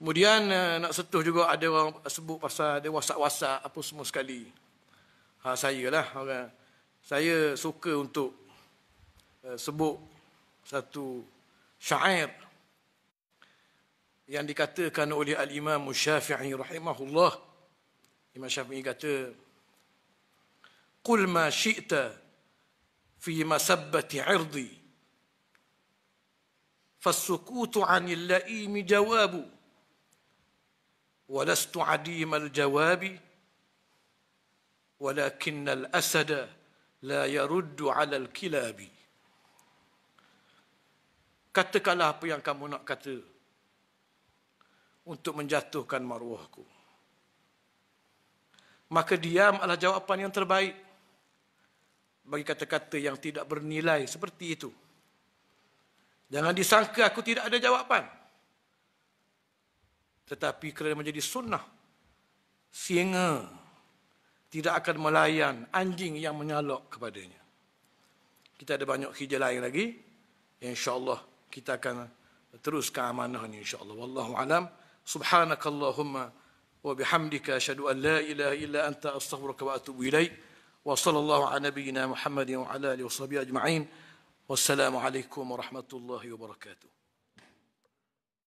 Kemudian eh, nak setuh juga ada orang sebut pasal ada wasak-wasak apa semua sekali. Ha, saya lah orang. Saya suka untuk uh, sebut satu syair yang dikatakan oleh Al-Imam Syafi'i rahimahullah. Imam Syafi'i kata, "Qul ma syi'ta fi masabbati 'irdi." Fasukutu 'anil jawabu. ولست عديم الجواب ولكن الاسد لا يرد على الكلاب Katakanlah apa yang kamu nak kata untuk menjatuhkan maruahku. Maka diam adalah jawapan yang terbaik bagi kata-kata yang tidak bernilai seperti itu. Jangan disangka aku tidak ada jawapan. Tetapi kerana menjadi sunnah, singa tidak akan melayan anjing yang menyalak kepadanya. Kita ada banyak kerja lain lagi. InsyaAllah kita akan teruskan amanah ini insyaAllah. Wallahu alam. Subhanakallahumma wa bihamdika asyhadu an la ilaha illa anta astaghfiruka wa atubu ilaik. Wa sallallahu ala nabiyyina Muhammadin wa ala alihi wa sahbihi ajma'in. Wassalamu alaikum warahmatullahi wabarakatuh.